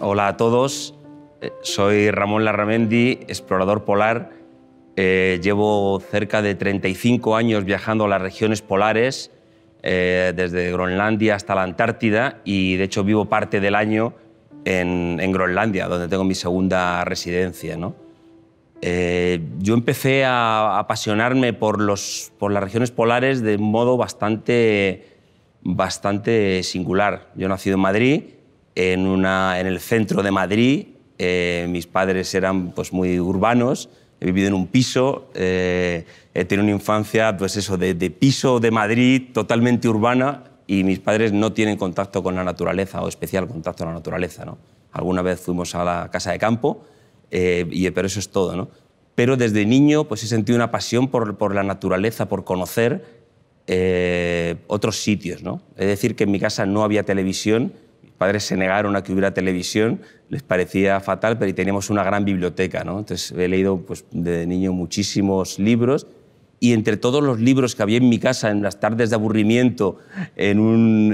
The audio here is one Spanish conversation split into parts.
Hola a todos, eh, soy Ramón Larramendi, explorador polar. Eh, llevo cerca de 35 años viajando a las regiones polares, eh, desde Groenlandia hasta la Antártida, y de hecho vivo parte del año en, Groenlandia, donde tengo mi segunda residencia. Eh, yo empecé a apasionarme por, los, por las regiones polares de un modo bastante, bastante singular. Yo nací en Madrid, en, una, en el centro de Madrid. Eh, mis padres eran pues, muy urbanos. He vivido en un piso, eh, he tenido una infancia pues eso, de piso de Madrid totalmente urbana y mis padres no tienen contacto con la naturaleza o especial contacto con la naturaleza. ¿no? Alguna vez fuimos a la casa de campo, eh, y, pero eso es todo. ¿no? Pero desde niño pues, he sentido una pasión por, por la naturaleza, por conocer eh, otros sitios. ¿no? Es decir, que en mi casa no había televisión, mis padres se negaron a que hubiera televisión, les parecía fatal, pero teníamos una gran biblioteca. ¿no? Entonces he leído pues, de niño muchísimos libros y entre todos los libros que había en mi casa en las tardes de aburrimiento, en un,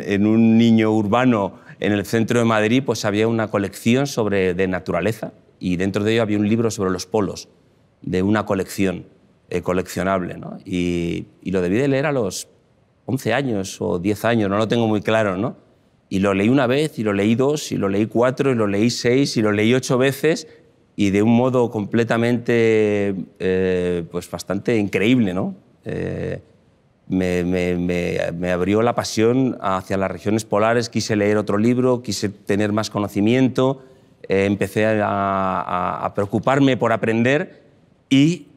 niño urbano en el centro de Madrid, pues había una colección sobre, de naturaleza y dentro de ello había un libro sobre los polos, de una colección eh, coleccionable. ¿no? Y, lo debí de leer a los 11 años o 10 años, no lo tengo muy claro. ¿no? Y lo leí una vez, y lo leí dos, y lo leí cuatro, y lo leí seis, y lo leí ocho veces, y de un modo completamente, eh, pues bastante increíble, ¿no? Eh, me, abrió la pasión hacia las regiones polares, quise leer otro libro, quise tener más conocimiento, eh, empecé a, preocuparme por aprender y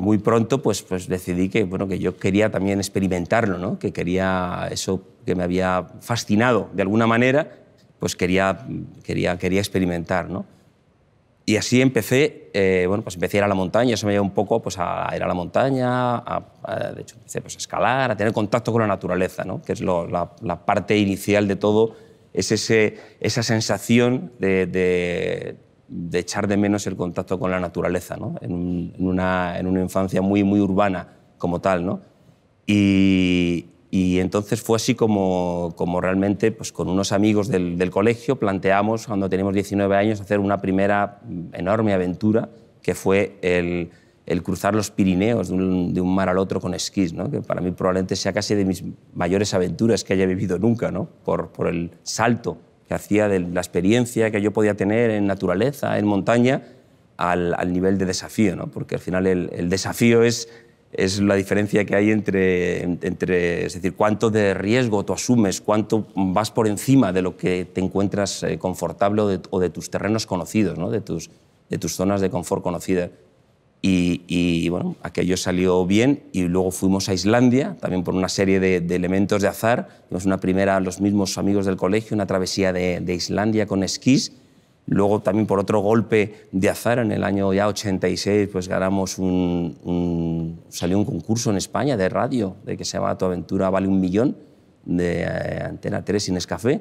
muy pronto pues, pues decidí que, bueno, que yo quería también experimentarlo, ¿no? que quería eso que me había fascinado de alguna manera, pues quería, quería, quería experimentar. ¿no? Y así empecé, eh, bueno, pues empecé a ir a la montaña, eso me llevó un poco pues, a ir a la montaña, a, de hecho, empecé pues, a escalar, a tener contacto con la naturaleza, ¿no? que es la, parte inicial de todo, es ese, esa sensación de, de, echar de menos el contacto con la naturaleza, ¿no? en, en, una, en, una, infancia muy, muy urbana como tal. ¿no? Y, y entonces fue así como, como realmente, pues con unos amigos del, colegio, planteamos, cuando teníamos 19 años, hacer una primera enorme aventura, que fue el, cruzar los Pirineos de un, mar al otro con esquís, que para mí probablemente sea casi de mis mayores aventuras que haya vivido nunca, ¿no? por, el salto que hacía de la experiencia que yo podía tener en naturaleza, en montaña, al, nivel de desafío, porque al final el desafío es es la diferencia que hay entre, es decir, cuánto de riesgo tú asumes, cuánto vas por encima de lo que te encuentras eh, confortable o de, tus terrenos conocidos, de, tus, zonas de confort conocidas. Y, bueno, aquello salió bien y luego fuimos a Islandia, también por una serie de, elementos de azar. Tuvimos una primera, los mismos amigos del colegio, una travesía de Islandia con esquís Luego también por otro golpe de azar en el año ya 86 pues ganamos un, salió un concurso en España de radio de que se llama Tu aventura vale un millón de eh, Antena 3 y Nescafé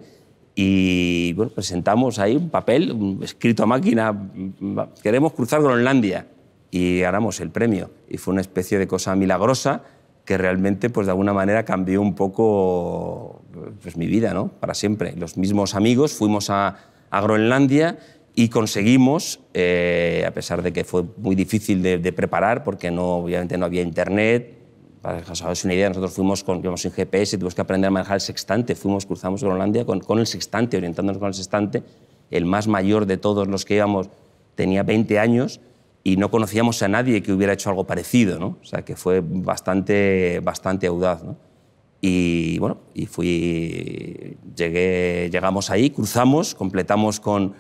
y bueno, presentamos ahí un papel escrito a máquina mm, mm, queremos cruzar Groenlandia y ganamos el premio y fue una especie de cosa milagrosa que realmente pues de alguna manera cambió un poco pues, mi vida, ¿no? Para siempre. Los mismos amigos fuimos a a Groenlandia y conseguimos, eh, a pesar de que fue muy difícil de, preparar, porque no, obviamente no había internet, para que os hagáis una idea, nosotros fuimos sin GPS, tuvimos que aprender a manejar el sextante, fuimos, cruzamos Groenlandia con, con el sextante, orientándonos con el sextante, el más mayor de todos los que íbamos tenía 20 años y no conocíamos a nadie que hubiera hecho algo parecido, ¿no? o sea que fue bastante, bastante audaz. ¿no? Y bueno, y fui, llegué, llegamos ahí, cruzamos, completamos con,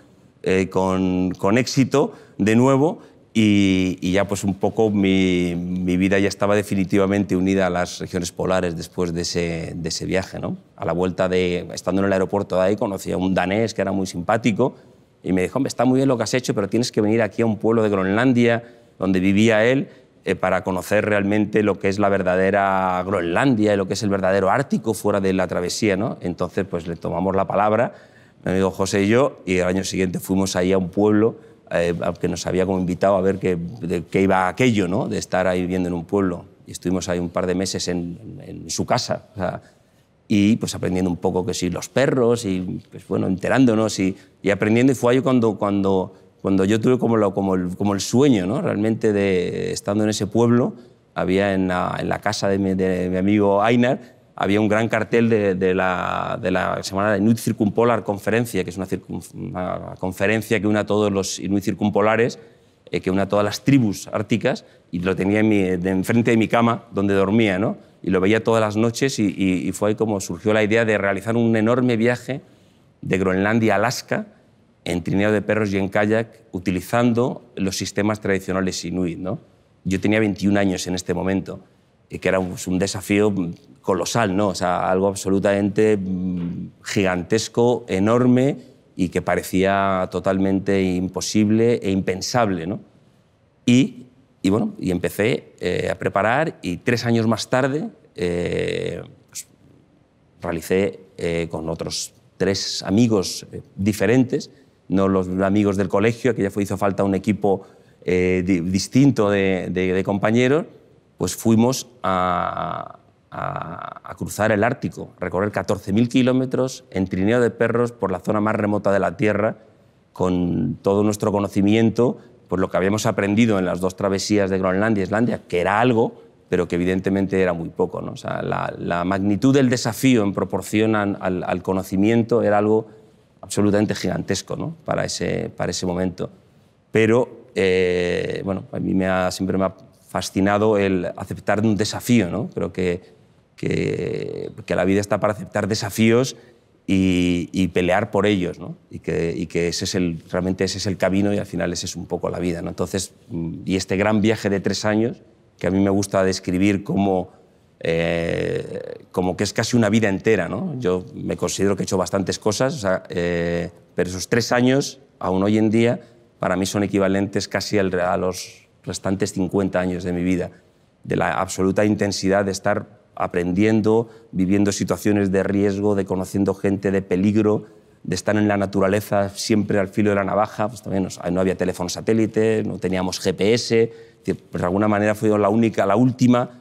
eh, con, con éxito de nuevo y, ya pues un poco mi, mi, vida ya estaba definitivamente unida a las regiones polares después de ese, de ese viaje. ¿no? A la vuelta de, estando en el aeropuerto de ahí, conocí a un danés que era muy simpático y me dijo, hombre, está muy bien lo que has hecho, pero tienes que venir aquí a un pueblo de Groenlandia donde vivía él eh, para conocer realmente lo que es la verdadera Groenlandia y lo que es el verdadero Ártico fuera de la travesía. ¿no? Entonces, pues le tomamos la palabra, mi amigo José y yo, y el año siguiente fuimos ahí a un pueblo eh, que nos había como invitado a ver qué, qué iba aquello, ¿no? de estar ahí viviendo en un pueblo. Y estuvimos ahí un par de meses en, su casa. y pues aprendiendo un poco que sí, los perros y pues bueno, enterándonos y, aprendiendo. Y fue ahí cuando, cuando cuando yo tuve como, el, sueño, realmente, de estando en ese pueblo, había en la, casa de mi, amigo Einar, había un gran cartel de, la la, de semana Inuit Circumpolar Conferencia, que es una, conferencia que une a todos los Inuit circumpolares, eh, que une a todas las tribus árticas, y lo tenía en enfrente de mi cama, donde dormía, y lo veía todas las noches, y fue ahí como surgió la idea de realizar un enorme viaje de Groenlandia a Alaska, en trineo de perros y en kayak utilizando los sistemas tradicionales inuit. ¿no? Yo tenía 21 años en este momento, que era pues, un, desafío colosal, ¿no? o sea, algo absolutamente mm, gigantesco, enorme y que parecía totalmente imposible e impensable. ¿no? Y, y, bueno, y empecé eh, a preparar y tres años más tarde eh, pues, realicé eh, con otros tres amigos diferentes no los amigos del colegio, que ya hizo falta un equipo eh, distinto de, compañeros, pues fuimos a, cruzar el Ártico, recorrer 14.000 kilómetros en trineo de perros por la zona más remota de la Tierra, con todo nuestro conocimiento, por pues lo que habíamos aprendido en las dos travesías de Groenlandia y Islandia, que era algo, pero que evidentemente era muy poco. O sea, la, magnitud del desafío en proporción al conocimiento era algo absolutamente gigantesco ¿no? para, ese, para ese momento. Pero, eh, bueno, a mí me ha, siempre me ha fascinado el aceptar un desafío, ¿no? Creo que, que, la vida está para aceptar desafíos y, pelear por ellos, ¿no? Y que, que, ese es el, realmente ese es el camino y al final ese es un poco la vida, ¿no? Entonces, mm, y este gran viaje de tres años, que a mí me gusta describir como eh, como que es casi una vida entera. ¿no? Yo me considero que he hecho bastantes cosas, eh, pero esos tres años, aún hoy en día, para mí son equivalentes casi a los restantes 50 años de mi vida, de la absoluta intensidad de estar aprendiendo, viviendo situaciones de riesgo, de conociendo gente, de peligro, de estar en la naturaleza siempre al filo de la navaja, pues también no había teléfono satélite, no teníamos GPS, pues de alguna manera fue la única, la última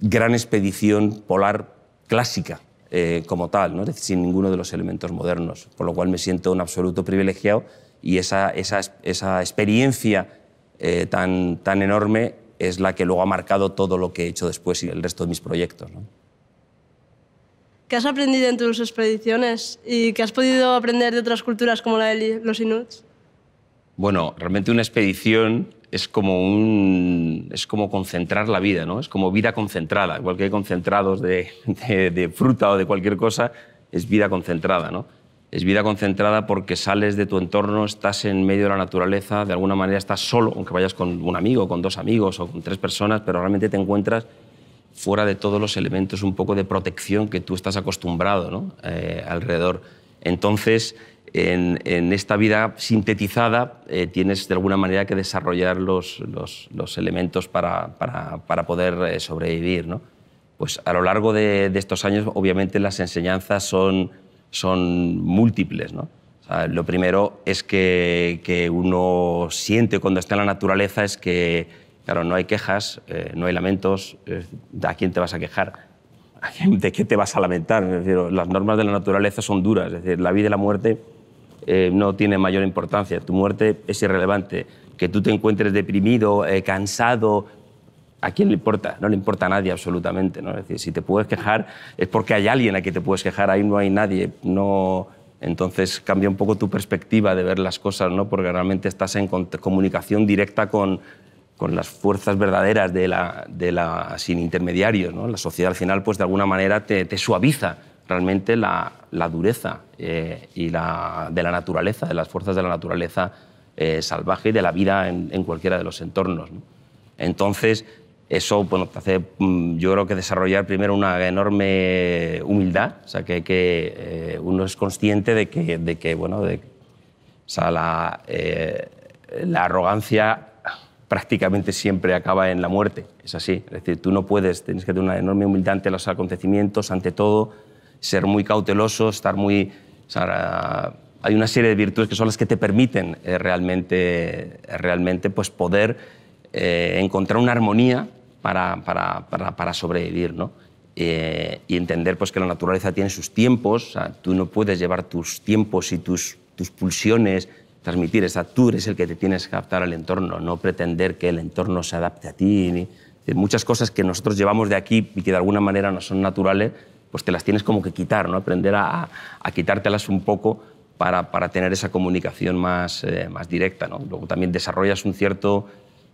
gran expedición polar clásica eh, como tal, sin ninguno de los elementos modernos, por lo cual me siento un absoluto privilegiado y esa, experiencia eh, tan, enorme es la que luego ha marcado todo lo que he hecho después y el resto de mis proyectos. ¿Qué has aprendido en tus expediciones y qué has podido aprender de otras culturas como la de los Inuits? Bueno, realmente una expedición es como, un, es como concentrar la vida, ¿no? Es como vida concentrada, igual que hay concentrados de, fruta o de cualquier cosa, es vida concentrada, ¿no? Es vida concentrada porque sales de tu entorno, estás en medio de la naturaleza, de alguna manera estás solo, aunque vayas con un amigo, con dos amigos o con tres personas, pero realmente te encuentras fuera de todos los elementos un poco de protección que tú estás acostumbrado ¿no? Eh, alrededor. Entonces, en, esta vida sintetizada eh, tienes de alguna manera que desarrollar los, elementos para, poder eh, sobrevivir. Pues a lo largo de, estos años, obviamente, las enseñanzas son, múltiples. lo primero es que, uno siente cuando está en la naturaleza es que, claro, no hay quejas, eh, no hay lamentos, ¿a quién te vas a quejar? ¿De qué te vas a lamentar? las normas de la naturaleza son duras, es decir, la vida y la muerte eh, no tiene mayor importancia, tu muerte es irrelevante. Que tú te encuentres deprimido, eh, cansado, ¿a quién le importa? No le importa a nadie absolutamente. ¿no? Es decir, si te puedes quejar es porque hay alguien a quien te puedes quejar, ahí no hay nadie. No... Entonces cambia un poco tu perspectiva de ver las cosas, ¿no? porque realmente estás en comunicación directa con, las fuerzas verdaderas de la, sin intermediarios. ¿no? La sociedad al final, pues de alguna manera, te suaviza realmente la, dureza eh, y la, de la naturaleza, de las fuerzas de la naturaleza eh, salvaje y de la vida en, cualquiera de los entornos. Entonces, eso bueno, te hace, mm, yo creo que desarrollar primero una enorme humildad, o sea, que, que eh, uno es consciente de que, bueno, de, o sea, la, la arrogancia prácticamente siempre acaba en la muerte. Es así. Es decir, tú no puedes, tienes que tener una enorme humildad ante los acontecimientos, ante todo, ser muy cauteloso, estar muy... hay una serie de virtudes que son las que te permiten eh, realmente, realmente pues poder eh, encontrar una armonía para, para, para, sobrevivir. ¿no? Eh, y entender pues, que la naturaleza tiene sus tiempos, tú no puedes llevar tus tiempos y tus, tus pulsiones, transmitir, tú eres el que te tienes que adaptar al entorno, no pretender que el entorno se adapte a ti. muchas cosas que nosotros llevamos de aquí y que de alguna manera no son naturales, pues te las tienes como que quitar, ¿no? aprender a, quitártelas un poco para, tener esa comunicación eh, más, directa. ¿no? Luego también desarrollas un cierto,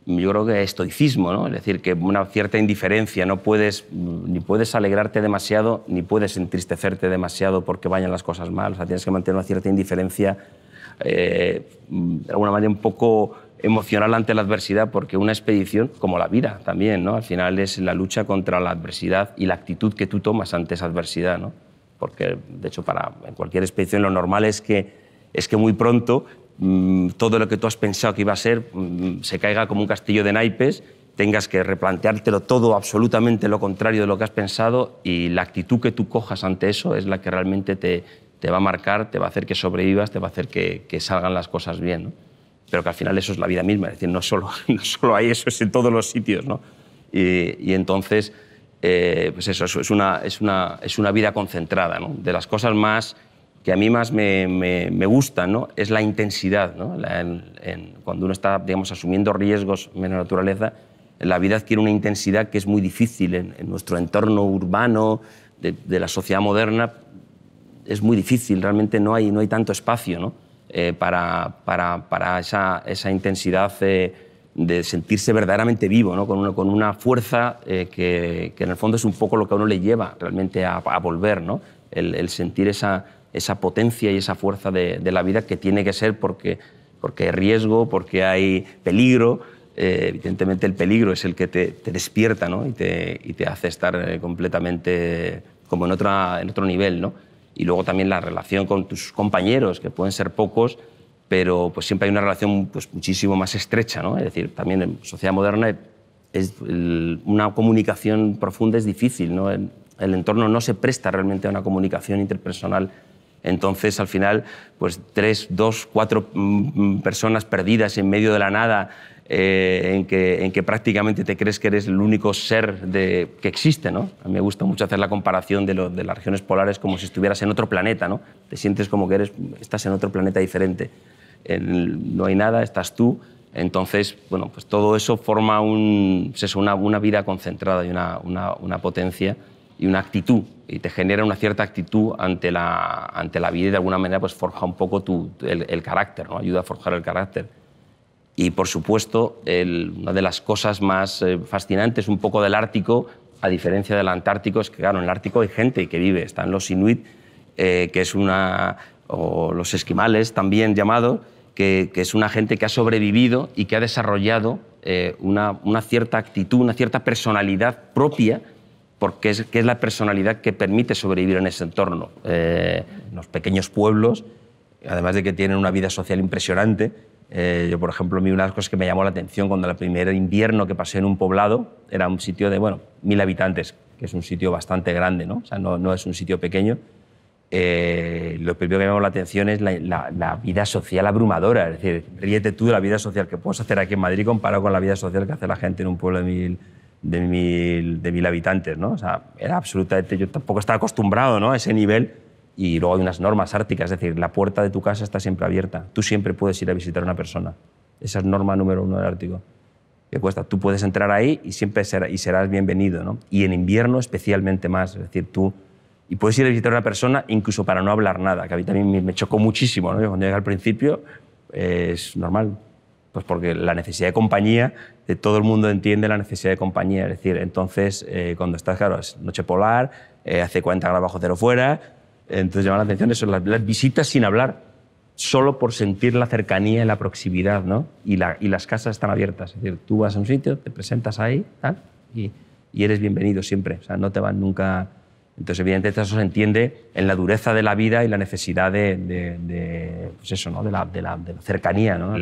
yo creo que estoicismo, es decir, que una cierta indiferencia, no puedes, mm, ni puedes alegrarte demasiado, ni puedes entristecerte demasiado porque vayan las cosas mal, o sea, tienes que mantener una cierta indiferencia, eh, mm, de alguna manera un poco emocional ante la adversidad, porque una expedición, como la vida también, ¿no? al final es la lucha contra la adversidad y la actitud que tú tomas ante esa adversidad. ¿no? Porque, de hecho, para, en cualquier expedición lo normal es que, es que muy pronto mm, todo lo que tú has pensado que iba a ser mm, se caiga como un castillo de naipes tengas que replanteártelo todo absolutamente lo contrario de lo que has pensado y la actitud que tú cojas ante eso es la que realmente te, va a marcar, te va a hacer que sobrevivas, te va a hacer que, salgan las cosas bien pero que al final eso es la vida misma, es decir, no solo, no solo hay eso, es en todos los sitios. ¿no? Y, entonces, eh, pues eso, es, una, es, una, es una vida concentrada. ¿no? De las cosas más que a mí más me, me, gustan ¿no? es la intensidad. ¿no? cuando uno está digamos, asumiendo riesgos en la naturaleza, la vida adquiere una intensidad que es muy difícil en, nuestro entorno urbano, de, de, la sociedad moderna, es muy difícil, realmente no hay, no hay tanto espacio. ¿no? Eh, para, para, para, esa, esa intensidad de sentirse verdaderamente vivo, ¿no? con, una, con una fuerza eh, que, que, en el fondo es un poco lo que a uno le lleva realmente a, volver, ¿no? el, sentir esa, esa, potencia y esa fuerza de, la vida que tiene que ser porque, porque hay riesgo, porque hay peligro. Eh, evidentemente el peligro es el que te, te despierta ¿no? y, te, y, te, hace estar completamente como en, en otro nivel. ¿no? y luego también la relación con tus compañeros, que pueden ser pocos, pero pues siempre hay una relación pues, muchísimo más estrecha. ¿no? Es decir, también en sociedad moderna es una comunicación profunda es difícil. ¿no? El, entorno no se presta realmente a una comunicación interpersonal. Entonces, al final, pues tres, dos, cuatro mm, mm, personas perdidas en medio de la nada eh, en, que, prácticamente te crees que eres el único ser que existe. ¿no? A mí me gusta mucho hacer la comparación de, las regiones polares como si estuvieras en otro planeta. ¿no? Te sientes como que eres, estás en otro planeta diferente. no hay nada, estás tú. Entonces, bueno, pues todo eso forma una, vida concentrada y una, potencia y una actitud. Y te genera una cierta actitud ante la, vida y de alguna manera pues forja un poco tu, el, el carácter, ¿no? ayuda a forjar el carácter. Y por supuesto, una de las cosas más eh, fascinantes un poco del Ártico, a diferencia del Antártico, es que claro, en el Ártico hay gente que vive, están los inuit, eh, que es una, o los esquimales también llamado, que, que, es una gente que ha sobrevivido y que ha desarrollado eh, una, una, cierta actitud, una cierta personalidad propia, porque es, que es la personalidad que permite sobrevivir en ese entorno. los pequeños pueblos, además de que tienen una vida social impresionante, eh, yo, por ejemplo, una de las cosas que me llamó la atención cuando el primer invierno que pasé en un poblado era un sitio de, bueno, mil habitantes, que es un sitio bastante grande, ¿no? O sea, no, no es un sitio pequeño. Eh, lo primero que me llamó la atención es la, la, vida social abrumadora. Es decir, ríete tú de la vida social que puedes hacer aquí en Madrid comparado con la vida social que hace la gente en un pueblo de mil, de habitantes, ¿no? O sea, era absolutamente... Yo tampoco estaba acostumbrado ¿no? a ese nivel y luego hay unas normas árticas, es decir, la puerta de tu casa está siempre abierta, tú siempre puedes ir a visitar a una persona. Esa es norma número uno del Ártico. ¿Qué cuesta? Tú puedes entrar ahí y siempre serás, y serás bienvenido, ¿no? Y en invierno especialmente más, es decir, tú... Y puedes ir a visitar a una persona incluso para no hablar nada, que a mí también me chocó muchísimo, ¿no? cuando llegué al principio eh, es normal, pues porque la necesidad de compañía, de todo el mundo entiende la necesidad de compañía. Es decir, entonces, eh, cuando estás, claro, es noche polar, eh, hace 40 grados bajo cero fuera, entonces llama la atención eso, las, visitas sin hablar, solo por sentir la cercanía y la proximidad, ¿no? Y, las casas están abiertas. Es decir, tú vas a un sitio, te presentas ahí, tal, y, eres bienvenido siempre. O sea, no te van nunca. Entonces, evidentemente, eso se entiende en la dureza de la vida y la necesidad de, pues eso, ¿no? de, la, cercanía. ¿no?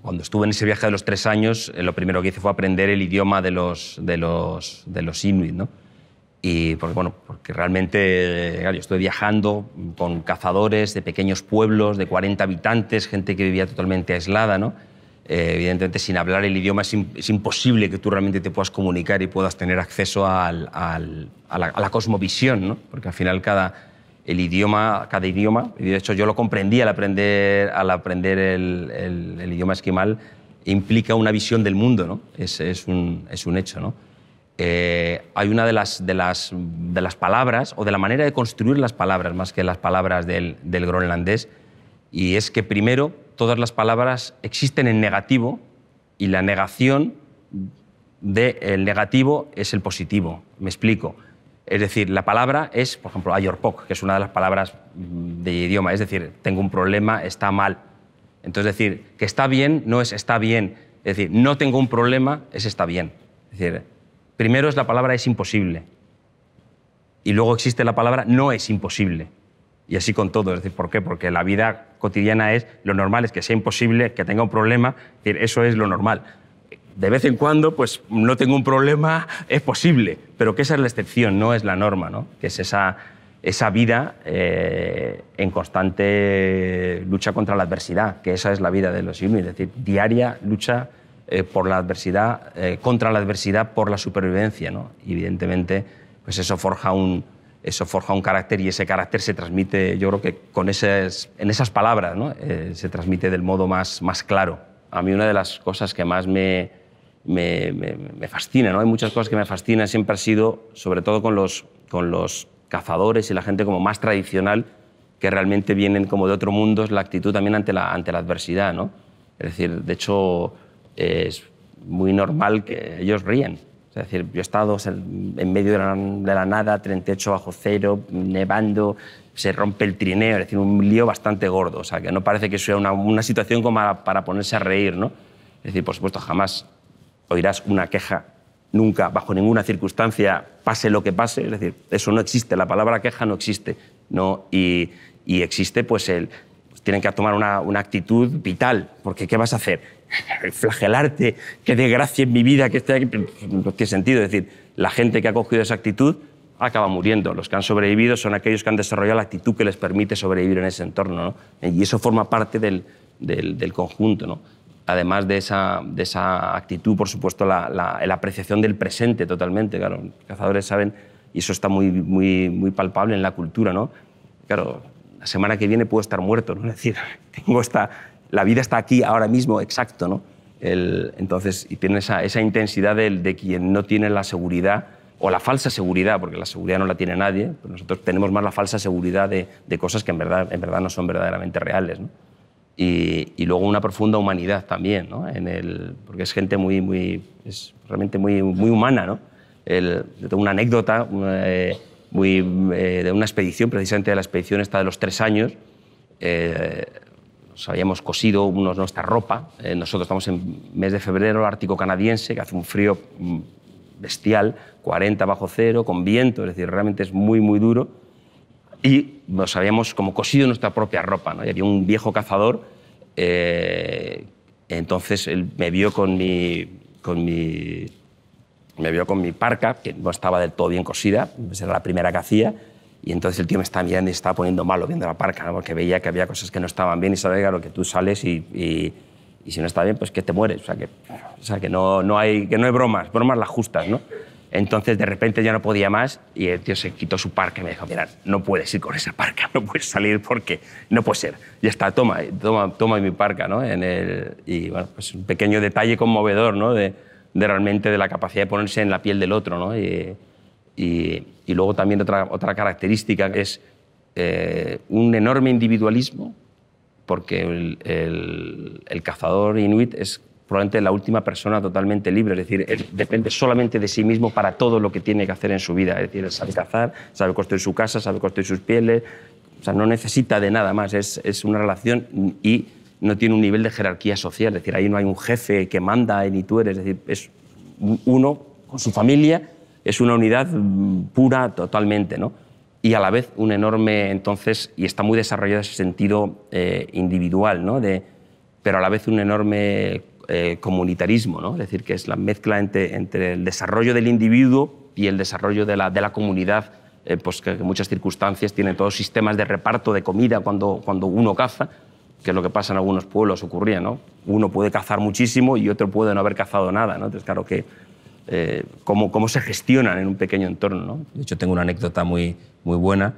cuando estuve en ese viaje de los tres años, eh, lo primero que hice fue aprender el idioma de de los inuit. ¿no? Y porque, bueno, porque realmente yo estoy viajando con cazadores de pequeños pueblos de 40 habitantes, gente que vivía totalmente aislada, ¿no? Eh, evidentemente, sin hablar el idioma es, imposible que tú realmente te puedas comunicar y puedas tener acceso a, la, cosmovisión, Porque al final cada, el idioma, cada idioma, y de hecho yo lo comprendí al aprender, al aprender el, idioma esquimal, implica una visión del mundo, ¿no? Es, un, hecho, eh, hay una de las, palabras, o de la manera de construir las palabras, más que las palabras del, groenlandés, y es que primero todas las palabras existen en negativo y la negación del negativo es el positivo. Me explico. Es decir, la palabra es, por ejemplo, ayorpok, que es una de las palabras del idioma. Es decir, tengo un problema, está mal. Entonces, decir que está bien no es está bien. Es decir, no tengo un problema es está bien. Es decir, Primero es la palabra es imposible. Y luego existe la palabra no es imposible. Y así con todo. Es decir, ¿por qué? Porque la vida cotidiana es lo normal, es que sea imposible, que tenga un problema. decir, eso es lo normal. De vez en cuando, pues no tengo un problema, es posible. Pero que esa es la excepción, no es la norma, ¿no? Que es esa, vida eh, en constante lucha contra la adversidad, que esa es la vida de los Yumi. Es decir, diaria lucha eh, por la adversidad, eh, contra la adversidad por la supervivencia. ¿no? evidentemente, pues eso forja, un, eso forja un carácter y ese carácter se transmite, yo creo que con en esas palabras, ¿no? Eh, se transmite del modo más, más claro. A mí una de las cosas que más me, me, me, me fascina, ¿no? hay muchas cosas que me fascinan, siempre ha sido, sobre todo con los, con los cazadores y la gente como más tradicional, que realmente vienen como de otro mundo, es la actitud también ante la, ante la adversidad. ¿no? Es decir, de hecho, es muy normal que ellos ríen. Es decir, yo he estado en medio de la, nada, 38 bajo cero, nevando, se rompe el trineo, es decir, un lío bastante gordo. O sea, que no parece que sea una, situación como para, ponerse a reír, ¿no? Es decir, por supuesto, jamás oirás una queja nunca, bajo ninguna circunstancia, pase lo que pase. Es decir, eso no existe, la palabra queja no existe. ¿no? Y, y existe, pues, el, tienen que tomar una, una, actitud vital, porque ¿qué vas a hacer? flagelarte, qué desgracia en mi vida que esté aquí, no tiene sentido. Es decir, la gente que ha cogido esa actitud acaba muriendo. Los que han sobrevivido son aquellos que han desarrollado la actitud que les permite sobrevivir en ese entorno. Y eso forma parte del, conjunto. ¿no? Además de esa, de esa, actitud, por supuesto, la, apreciación del presente totalmente. Claro, los cazadores saben, y eso está muy, muy, muy palpable en la cultura. ¿no? Claro, la semana que viene puedo estar muerto. ¿no? Es decir, tengo esta, la vida está aquí ahora mismo, exacto, ¿no? entonces, y tiene esa, intensidad de, quien no tiene la seguridad o la falsa seguridad, porque la seguridad no la tiene nadie, pues nosotros tenemos más la falsa seguridad de, cosas que en verdad, en verdad no son verdaderamente reales. Y, luego una profunda humanidad también, ¿no? en el, porque es gente muy, muy, es realmente muy, muy humana. ¿no? tengo una anécdota eh, muy, eh, de una expedición, precisamente de la expedición esta de los tres años. Eh, nos habíamos cosido nuestra ropa. Eh, nosotros estamos en mes de febrero, el Ártico canadiense, que hace un frío mm, bestial, 40 bajo cero, con viento, es decir, realmente es muy, muy duro. Y nos habíamos como cosido nuestra propia ropa. ¿no? Y había un viejo cazador, eh, entonces él me vio con mi, con me vio con mi parca, que no estaba del todo bien cosida, esa era la primera que hacía y entonces el tío me estaba mirando y estaba poniendo malo viendo la parca, porque veía que había cosas que no estaban bien y sabía, lo que tú sales y, si no está bien, pues que te mueres. O sea, que, o sea, que, no, no hay, que no hay bromas, bromas las justas, ¿no? Entonces de repente ya no podía más y el tío se quitó su parca y me dijo, mira, no puedes ir con esa parca, no puedes salir porque no puede ser. Ya está, toma, toma, toma mi parca, ¿no? En el, y bueno, pues un pequeño detalle conmovedor, ¿no? De, de realmente de la capacidad de ponerse en la piel del otro, ¿no? Y, y, luego también otra, otra característica es eh, un enorme individualismo, porque el, cazador inuit es probablemente la última persona totalmente libre, es decir, depende solamente de sí mismo para todo lo que tiene que hacer en su vida, es decir, sabe cazar, sabe construir su casa, sabe construir sus pieles, o sea, no necesita de nada más, es, una relación y no tiene un nivel de jerarquía social, es decir, ahí no hay un jefe que manda ni tú es decir, es uno con su familia es una unidad mm, pura totalmente, ¿no? Y a la vez un enorme, entonces, y está muy desarrollado ese sentido eh, individual, ¿no? De, pero a la vez un enorme eh, comunitarismo, ¿no? Es decir, que es la mezcla entre, entre el desarrollo del individuo y el desarrollo de la, comunidad, eh, pues que en muchas circunstancias tiene todos sistemas de reparto de comida cuando, cuando uno caza, que es lo que pasa en algunos pueblos, ocurría, ¿no? Uno puede cazar muchísimo y otro puede no haber cazado nada, ¿no? Entonces, claro que eh, cómo, cómo, se gestionan en un pequeño entorno. ¿no? De hecho, tengo una anécdota muy, muy buena,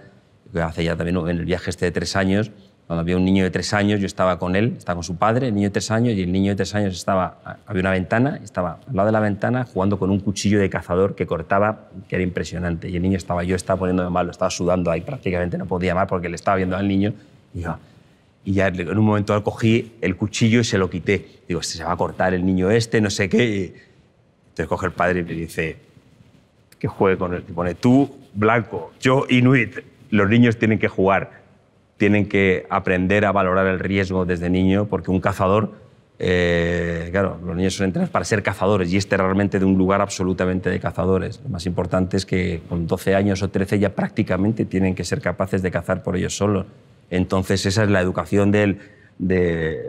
que hace ya también en el viaje este de tres años, cuando había un niño de tres años, yo estaba con él, estaba con su padre, el niño de tres años, y el niño de tres años estaba, había una ventana, estaba al lado de la ventana jugando con un cuchillo de cazador que cortaba, que era impresionante. Y el niño estaba, yo estaba poniéndome mal, estaba sudando ahí, prácticamente no podía más porque le estaba viendo al niño. Y y ya en un momento cogí el cuchillo y se lo quité. Digo, este se va a cortar el niño este, no sé qué. Entonces coge el padre y le dice que juegue con él. Y pone tú, blanco, yo, inuit. Los niños tienen que jugar, tienen que aprender a valorar el riesgo desde niño, porque un cazador, eh, claro, los niños son entrenados para ser cazadores y este realmente de un lugar absolutamente de cazadores. Lo más importante es que con 12 años o 13 ya prácticamente tienen que ser capaces de cazar por ellos solos. Entonces esa es la educación del, de,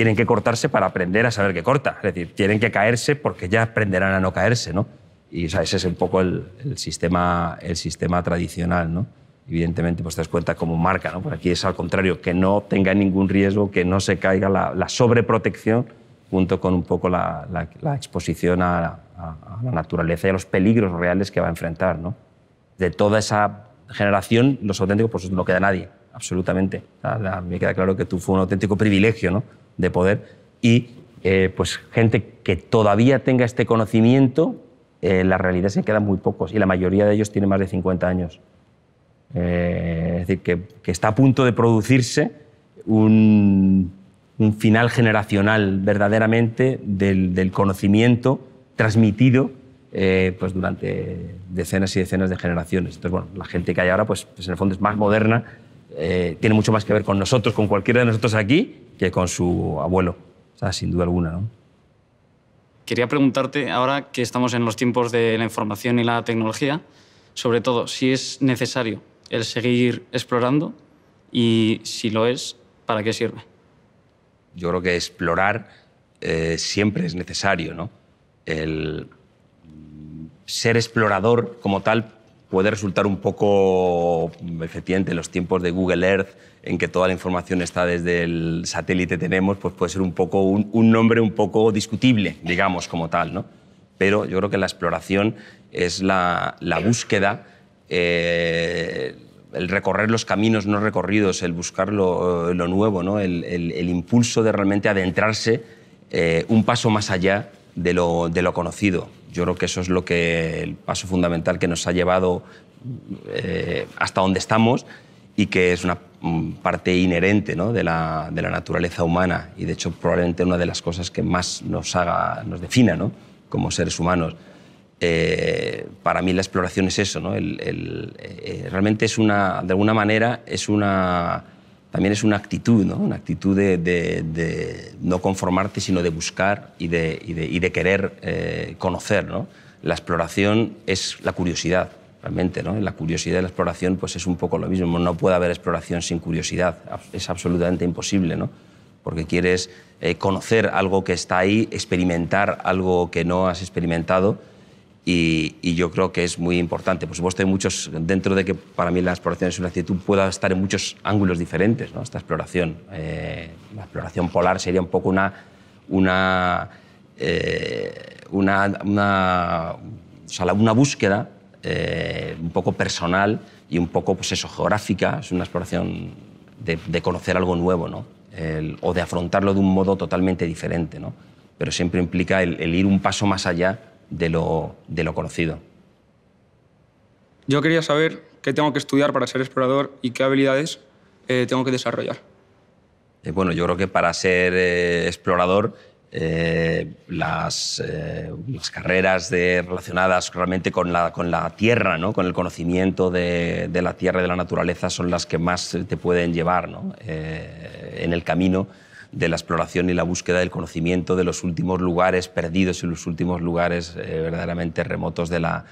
tienen que cortarse para aprender a saber que corta. Es decir, tienen que caerse porque ya aprenderán a no caerse, ¿no? Y sea, ese es un poco el, sistema, el sistema tradicional, ¿no? Evidentemente, pues te das cuenta como marca, ¿no? Por aquí es al contrario, que no tenga ningún riesgo, que no se caiga la, sobreprotección junto con un poco la, exposición a, la naturaleza y a los peligros reales que va a enfrentar, ¿no? De toda esa generación, los auténticos, pues no queda nadie, absolutamente. A mí me queda claro que tú fue un auténtico privilegio, ¿no? de poder y eh, pues gente que todavía tenga este conocimiento, eh, la realidad se quedan muy pocos y la mayoría de ellos tiene más de 50 años. Eh, es decir, que, está a punto de producirse un, final generacional verdaderamente del, conocimiento transmitido eh, pues durante decenas y decenas de generaciones. Entonces, bueno, la gente que hay ahora, pues, pues en el fondo es más moderna eh, tiene mucho más que ver con nosotros, con cualquiera de nosotros aquí, que con su abuelo, sin duda alguna. ¿no? Quería preguntarte, ahora que estamos en los tiempos de la información y la tecnología, sobre todo si es necesario el seguir explorando y si lo es, ¿para qué sirve? Yo creo que explorar eh, siempre es necesario, ¿no? El ser explorador como tal puede resultar un poco, mm, en los tiempos de Google Earth, en que toda la información está desde el satélite tenemos, pues puede ser un poco un, nombre un poco discutible, digamos, como tal, Pero yo creo que la exploración es la, búsqueda, eh, el recorrer los caminos no recorridos, el buscar lo, eh, nuevo, ¿no? El, impulso de realmente adentrarse eh, un paso más allá de lo conocido. Yo creo que eso es lo que el paso fundamental que nos ha llevado eh, hasta donde estamos y que es una mm, parte inherente ¿no? de, la, de, la, naturaleza humana y de hecho probablemente una de las cosas que más nos haga, nos defina ¿no? como seres humanos. Eh, para mí la exploración es eso, ¿no? el, eh, realmente es una, de alguna manera es una también es una actitud, ¿no? una actitud de, no conformarte, sino de buscar y de, querer eh, conocer. La exploración es la curiosidad, realmente. ¿no? La curiosidad y la exploración pues es un poco lo mismo. No puede haber exploración sin curiosidad, es absolutamente imposible, porque quieres eh, conocer algo que está ahí, experimentar algo que no has experimentado y, yo creo que es muy importante. Por supuesto, hay muchos, dentro de que para mí la exploración es una actitud, pueda estar en muchos ángulos diferentes, ¿no? esta exploración. Eh, la exploración polar sería un poco una, una, eh, una, una, o sea, una búsqueda eh, un poco personal y un poco pues eso, geográfica, es una exploración de, conocer algo nuevo ¿no? o de afrontarlo de un modo totalmente diferente, ¿no? pero siempre implica el, el ir un paso más allá de lo, conocido. Yo quería saber qué tengo que estudiar para ser explorador y qué habilidades eh, tengo que desarrollar. Eh, bueno, yo creo que para ser eh, explorador las, carreras relacionadas realmente con la, tierra, ¿no? con el conocimiento de, la tierra y de la naturaleza, son las que más te pueden llevar en el camino de la exploración y la búsqueda del conocimiento de los últimos lugares perdidos y los últimos lugares eh, verdaderamente remotos de la,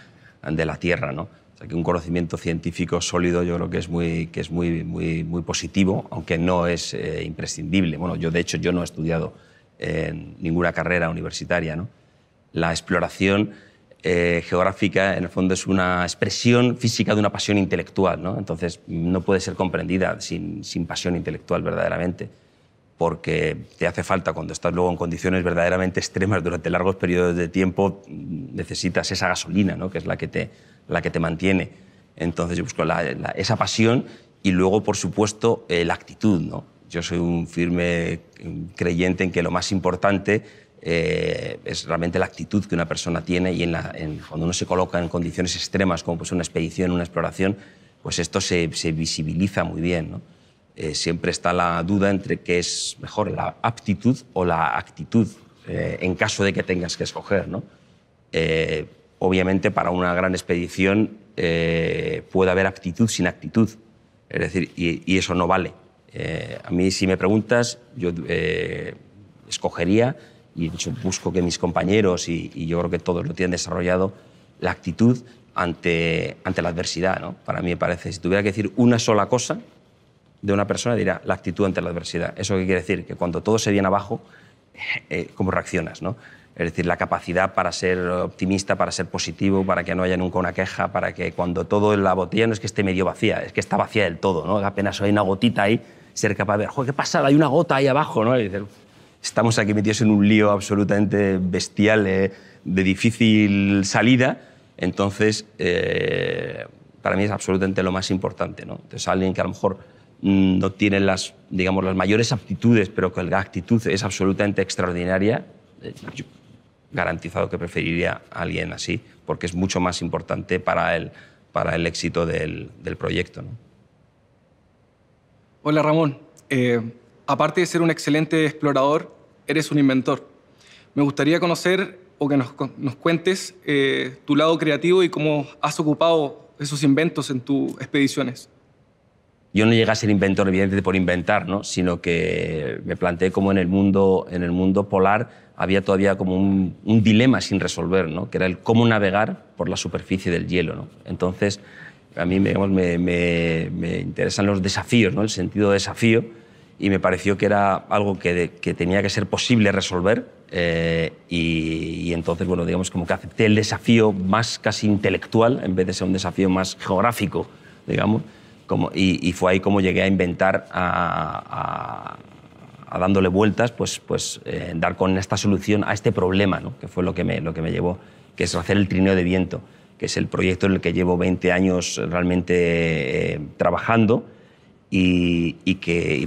Tierra. ¿no? O sea, que un conocimiento científico sólido yo creo que es muy, que es muy, muy, muy positivo, aunque no es eh, imprescindible. Bueno, yo de hecho yo no he estudiado ninguna carrera universitaria. La exploración eh, geográfica en el fondo es una expresión física de una pasión intelectual, ¿no? entonces no puede ser comprendida sin pasión intelectual verdaderamente porque te hace falta cuando estás luego en condiciones verdaderamente extremas durante largos periodos de tiempo, necesitas esa gasolina, ¿no? que es la que te, mantiene. Entonces yo busco esa pasión y luego, por supuesto, eh, la actitud. ¿no? Yo soy un firme creyente en que lo más importante eh, es realmente la actitud que una persona tiene y cuando uno se coloca en condiciones extremas, como pues una expedición, una exploración, pues esto se, visibiliza muy bien. Eh, siempre está la duda entre qué es mejor, la aptitud o la actitud, eh, en caso de que tengas que escoger. ¿no? Eh, obviamente, para una gran expedición puede haber aptitud sin actitud, es decir, y, eso no vale. a mí, si me preguntas, yo escogería, y yo busco que mis compañeros, y, yo creo que todos lo tienen desarrollado, la actitud ante, ante la adversidad. Para mí me parece, si tuviera que decir una sola cosa, de una persona dirá la actitud ante la adversidad. ¿Eso qué quiere decir? Que cuando todo se viene abajo, eh, ¿cómo reaccionas? ¿no? Es decir, la capacidad para ser optimista, para ser positivo, para que no haya nunca una queja, para que cuando todo en la botella no es que esté medio vacía, es que está vacía del todo, ¿no? apenas hay una gotita ahí, ser capaz de ver, ¡joder, qué pasada! Hay una gota ahí abajo, ¿no? Y decir estamos aquí metidos en un lío absolutamente bestial, eh, de difícil salida, entonces eh, para mí es absolutamente lo más importante, ¿no? Entonces alguien que a lo mejor Mm. no tienen las, digamos, las mayores aptitudes, pero que la actitud es absolutamente extraordinaria, eh, garantizado que preferiría a alguien así, porque es mucho más importante para el, para el éxito del, proyecto. Hola Ramón, eh, aparte de ser un excelente explorador, eres un inventor. Me gustaría conocer o que nos, cuentes eh, tu lado creativo y cómo has ocupado esos inventos en tus expediciones yo no llegué a ser inventor, evidentemente, por inventar, ¿no? sino que me planteé cómo en el mundo, en el mundo polar había todavía como un, dilema sin resolver, ¿no? que era el cómo navegar por la superficie del hielo. ¿no? Entonces, a mí digamos, me, me, me, interesan los desafíos, ¿no? el sentido de desafío, y me pareció que era algo que, que tenía que ser posible resolver. Eh, y, y, entonces, bueno, digamos como que acepté el desafío más casi intelectual, en vez de ser un desafío más geográfico, digamos y, fue ahí como llegué a inventar, a, dándole vueltas, pues, pues eh, dar con esta solución a este problema, que fue lo que, me, lo que me llevó, que es hacer el trineo de viento, que es el proyecto en el que llevo 20 años realmente eh, trabajando. Y,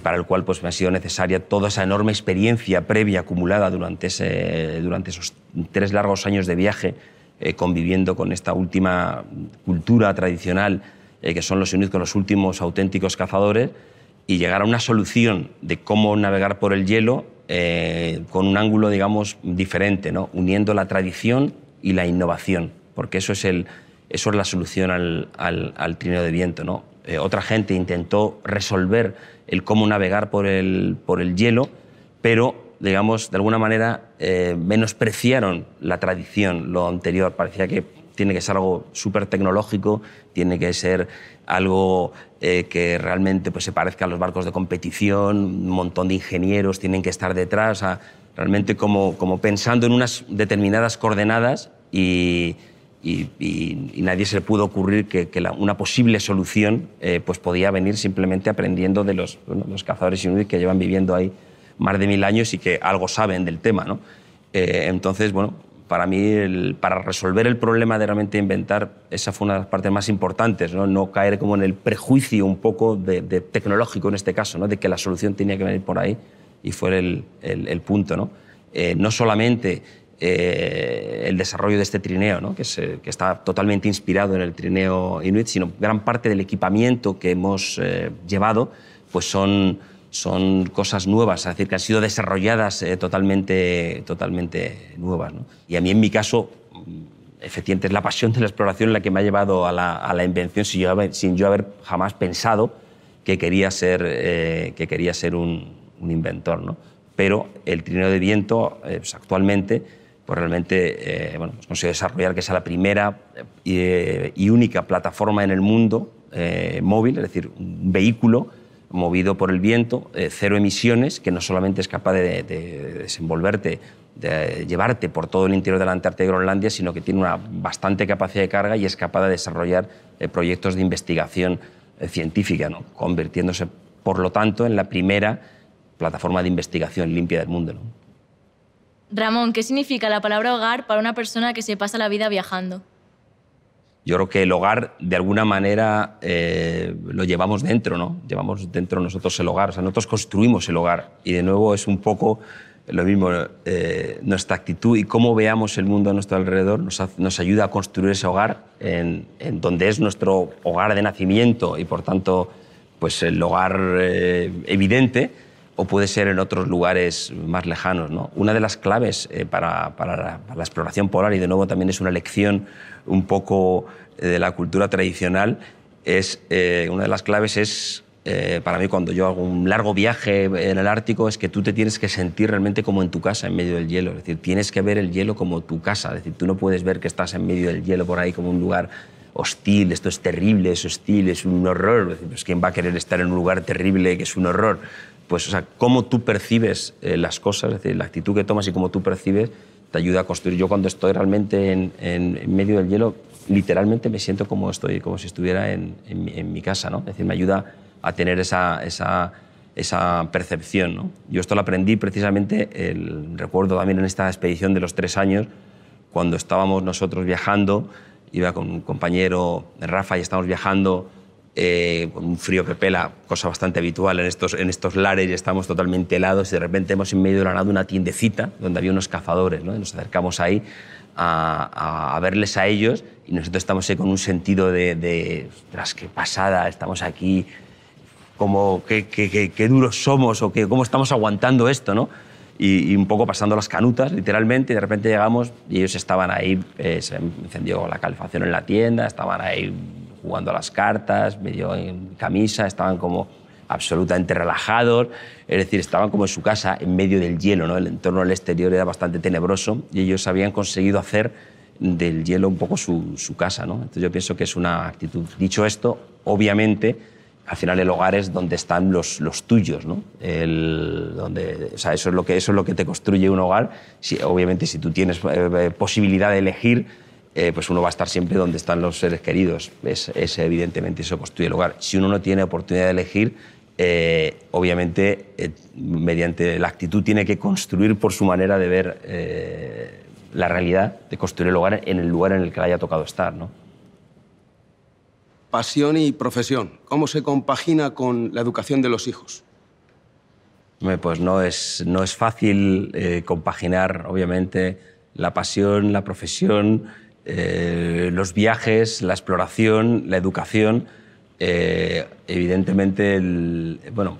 para el cual pues, me ha sido necesaria toda esa enorme experiencia previa acumulada durante, durante esos tres largos años de viaje, eh, conviviendo con esta última cultura tradicional eh, que son los con los últimos auténticos cazadores, y llegar a una solución de cómo navegar por el hielo eh, con un ángulo, digamos, diferente, ¿no? uniendo la tradición y la innovación, porque eso es, el, eso es la solución al, al, trineo de viento. ¿no? Eh, otra gente intentó resolver el cómo navegar por el, por el hielo, pero, digamos, de alguna manera menospreciaron la tradición, lo anterior. Parecía que tiene que ser algo súper tecnológico, tiene que ser algo eh, que realmente pues, se parezca a los barcos de competición, un montón de ingenieros tienen que estar detrás, realmente como, como pensando en unas determinadas coordenadas y, nadie se le pudo ocurrir que, una posible solución eh, pues podía venir simplemente aprendiendo de los, los cazadores inuit que llevan viviendo ahí más de mil años y que algo saben del tema. ¿no? Eh, entonces, bueno, para mí, el, para resolver el problema de realmente inventar, esa fue una de las partes más importantes, ¿no? no caer como en el prejuicio un poco de, tecnológico en este caso, ¿no? de que la solución tenía que venir por ahí y fue el, el, punto. ¿no? Eh, no solamente eh, el desarrollo de este trineo, ¿no? que, está totalmente inspirado en el trineo Inuit, sino gran parte del equipamiento que hemos eh, llevado pues son son cosas nuevas, es decir, que han sido desarrolladas eh, totalmente, nuevas. Y a mí, en mi caso, mm, eficiente es la pasión de la exploración la que me ha llevado a la, invención sin yo, haber, sin yo, haber, jamás pensado que quería ser, eh, que quería ser un, inventor. Pero el trineo de viento, eh, pues, actualmente, pues realmente eh, bueno, hemos pues, conseguido desarrollar que sea la primera y, y única plataforma en el mundo móvil, es decir, un vehículo movido por el viento, eh, cero emisiones, que no solamente es capaz de, desenvolverte, de llevarte por todo el interior de la Antártida y Groenlandia, sino que tiene una bastante capacidad de carga y es capaz de desarrollar eh, proyectos de investigación eh, científica, ¿no? convirtiéndose, por lo tanto, en la primera plataforma de investigación limpia del mundo. Ramón, ¿qué significa la palabra hogar para una persona que se pasa la vida viajando? yo creo que el hogar, de alguna manera, eh, lo llevamos dentro, ¿no? Llevamos dentro nosotros el hogar, o sea, nosotros construimos el hogar. Y de nuevo es un poco lo mismo, eh, nuestra actitud y cómo veamos el mundo a nuestro alrededor nos, ayuda a construir ese hogar en, donde es nuestro hogar de nacimiento y, por tanto, pues el hogar eh, evidente o puede ser en otros lugares más lejanos. ¿no? Una de las claves para, para la exploración polar, y de nuevo también es una lección un poco eh, de la cultura tradicional, es, eh, una de las claves es, eh, para mí cuando yo hago un largo viaje en el Ártico, es que tú te tienes que sentir realmente como en tu casa, en medio del hielo. Es decir, tienes que ver el hielo como tu casa. Es decir, tú no puedes ver que estás en medio del hielo por ahí como un lugar hostil, esto es terrible, es hostil, es un horror. decir, ¿Quién va a querer estar en un lugar terrible que es un horror? Pues, o sea, cómo tú percibes las cosas, es decir, la actitud que tomas y cómo tú percibes te ayuda a construir. Yo cuando estoy realmente en, en medio del hielo, literalmente me siento como, estoy, como si estuviera en, en, mi casa, ¿no? Es decir, me ayuda a tener esa, esa, esa percepción, ¿no? Yo esto lo aprendí precisamente, el, recuerdo también en esta expedición de los tres años, cuando estábamos nosotros viajando, iba con un compañero, Rafa, y estábamos viajando eh, con un frío que pela, cosa bastante habitual en estos, en estos lares, y estamos totalmente helados y de repente hemos en medio de la nada una tiendecita donde había unos cazadores, ¿no? nos acercamos ahí a, verles a ellos y nosotros estamos ahí con un sentido de, de ostras, qué pasada, estamos aquí, como qué, qué, duros somos o qué, cómo estamos aguantando esto, ¿no? Y, un poco pasando las canutas, literalmente, y de repente llegamos y ellos estaban ahí, eh, se encendió la calefacción en la tienda, estaban ahí jugando a las cartas, medio en camisa, estaban como absolutamente relajados, es decir, estaban como en su casa, en medio del hielo, ¿no? el entorno del exterior era bastante tenebroso y ellos habían conseguido hacer del hielo un poco su, casa. ¿no? Entonces yo pienso que es una actitud. Dicho esto, obviamente, al final el hogar es donde están los, los tuyos, ¿no? donde, o sea, eso, es lo que, eso es lo que te construye un hogar. Si, obviamente, si tú tienes eh, eh, posibilidad de elegir, eh, pues uno va a estar siempre donde están los seres queridos. Es, evidentemente eso construye pues, el hogar. Si uno no tiene oportunidad de elegir, eh, obviamente, eh, mediante la actitud tiene que construir por su manera de ver la realidad, de construir el hogar en el lugar en el que le haya tocado estar. ¿no? Pasión y profesión. ¿Cómo se compagina con la educación de los hijos? Pues no es, no es fácil compaginar, obviamente, la pasión, la profesión eh, los viajes, la exploración, la educación. Eh, evidentemente, bueno,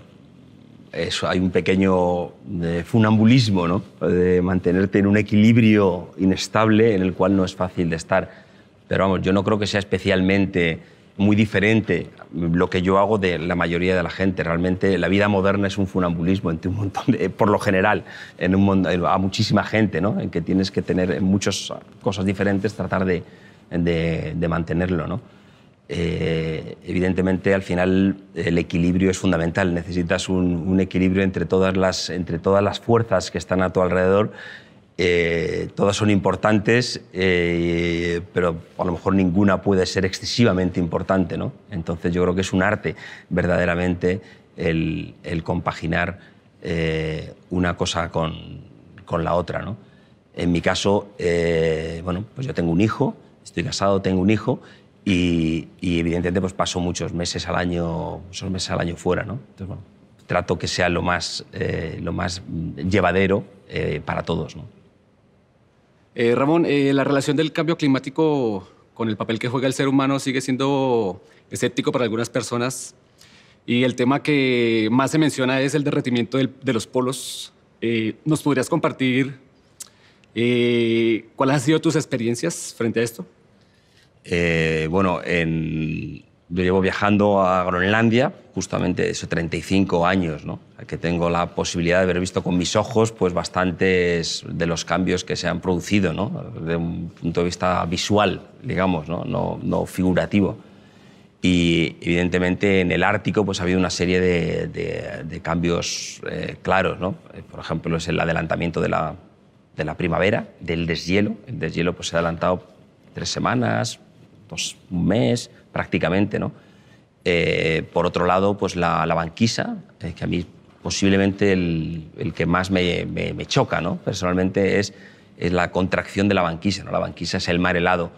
hay un pequeño eh, funambulismo, ¿no? De mantenerte en un equilibrio inestable en el cual no es fácil de estar. Pero vamos, yo no creo que sea especialmente muy diferente lo que yo hago de la mayoría de la gente. Realmente la vida moderna es un funambulismo entre un montón de, por lo general, en un, a muchísima gente, ¿no? En que tienes que tener muchas cosas diferentes, tratar de, de, mantenerlo, ¿no? Eh, evidentemente, al final, el equilibrio es fundamental. Necesitas un, un equilibrio entre todas, las, entre todas las fuerzas que están a tu alrededor eh, todas son importantes, eh, pero a lo mejor ninguna puede ser excesivamente importante. ¿no? Entonces yo creo que es un arte verdaderamente el, compaginar eh, una cosa con, la otra. ¿no? En mi caso, bueno, pues yo tengo un hijo, estoy casado, tengo un hijo y, evidentemente pues paso muchos meses al año, son meses al año fuera. ¿no? trato que sea lo más, lo más llevadero para todos. Eh, Ramón, eh, la relación del cambio climático con el papel que juega el ser humano sigue siendo escéptico para algunas personas. Y el tema que más se menciona es el derretimiento de los polos. Eh, ¿Nos podrías compartir cuáles han sido tus experiencias frente a esto? bueno, en, yo llevo viajando a Groenlandia, justamente esos 35 años, que tengo la posibilidad de haber visto con mis ojos pues, bastantes de los cambios que se han producido, desde de un punto de vista visual, digamos, no, figurativo. Y evidentemente en el Ártico pues, ha habido una serie de, cambios eh, claros. Eh, por ejemplo, es el adelantamiento de la, primavera, del deshielo. El deshielo pues, se ha adelantado tres semanas, dos, un mes prácticamente. ¿no? Eh, por otro lado, pues la, la banquisa, eh, que a mí posiblemente el, el que más me, me, choca ¿no? personalmente es, es la contracción de la banquisa. ¿no? La banquisa es el mar helado.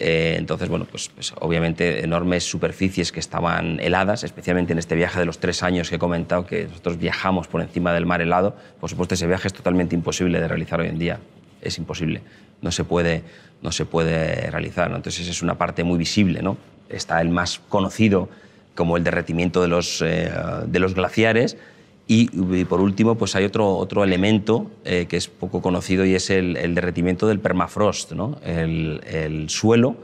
Eh, entonces, bueno, pues, pues, obviamente enormes superficies que estaban heladas, especialmente en este viaje de los tres años que he comentado, que nosotros viajamos por encima del mar helado. Por supuesto, ese viaje es totalmente imposible de realizar hoy en día. Es imposible. No se puede, no se puede realizar. ¿no? Entonces, esa es una parte muy visible, ¿no? está el más conocido como el derretimiento de los, eh, glaciares. Y, por último, pues hay otro, elemento eh, que es poco conocido y es el, derretimiento del permafrost. El, suelo,